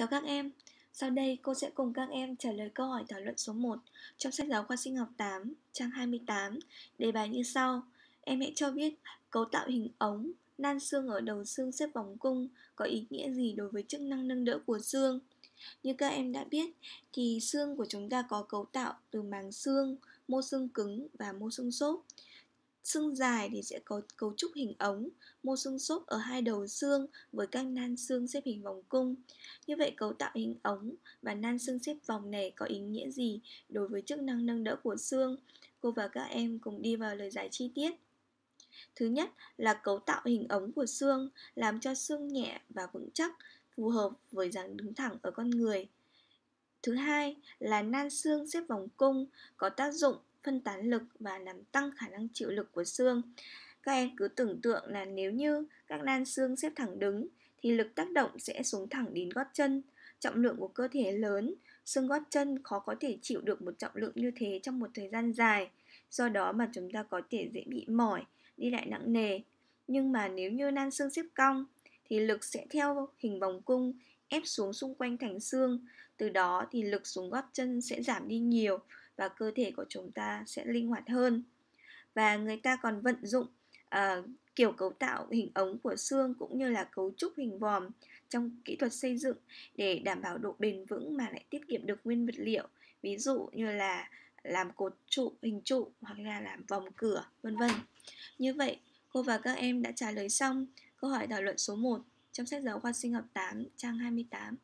Chào các em, sau đây cô sẽ cùng các em trả lời câu hỏi thảo luận số 1 trong sách giáo khoa sinh học 8, trang 28, đề bài như sau. Em hãy cho biết cấu tạo hình ống, nan xương ở đầu xương xếp vòng cung có ý nghĩa gì đối với chức năng nâng đỡ của xương? Như các em đã biết thì xương của chúng ta có cấu tạo từ màng xương, mô xương cứng và mô xương xốp. Xương dài thì sẽ có cấu trúc hình ống, mô xương xốp ở hai đầu xương với các nan xương xếp hình vòng cung. Như vậy cấu tạo hình ống và nan xương xếp vòng này có ý nghĩa gì đối với chức năng nâng đỡ của xương? Cô và các em cùng đi vào lời giải chi tiết. Thứ nhất là cấu tạo hình ống của xương, làm cho xương nhẹ và vững chắc, phù hợp với dáng đứng thẳng ở con người. Thứ hai là nan xương xếp vòng cung có tác dụng phân tán lực và làm tăng khả năng chịu lực của xương. Các em cứ tưởng tượng là nếu như các nan xương xếp thẳng đứng thì lực tác động sẽ xuống thẳng đến gót chân. Trọng lượng của cơ thể lớn, xương gót chân khó có thể chịu được một trọng lượng như thế trong một thời gian dài. Do đó mà chúng ta có thể dễ bị mỏi, đi lại nặng nề. Nhưng mà nếu như nan xương xếp cong thì lực sẽ theo hình vòng cung ép xuống xung quanh thành xương, từ đó thì lực xuống gót chân sẽ giảm đi nhiều và cơ thể của chúng ta sẽ linh hoạt hơn và người ta còn vận dụng uh, kiểu cấu tạo hình ống của xương cũng như là cấu trúc hình vòm trong kỹ thuật xây dựng để đảm bảo độ bền vững mà lại tiết kiệm được nguyên vật liệu ví dụ như là làm cột trụ hình trụ hoặc là làm vòng cửa vân vân như vậy cô và các em đã trả lời xong câu hỏi thảo luận số 1 trong sách giáo khoa sinh học 8 trang 28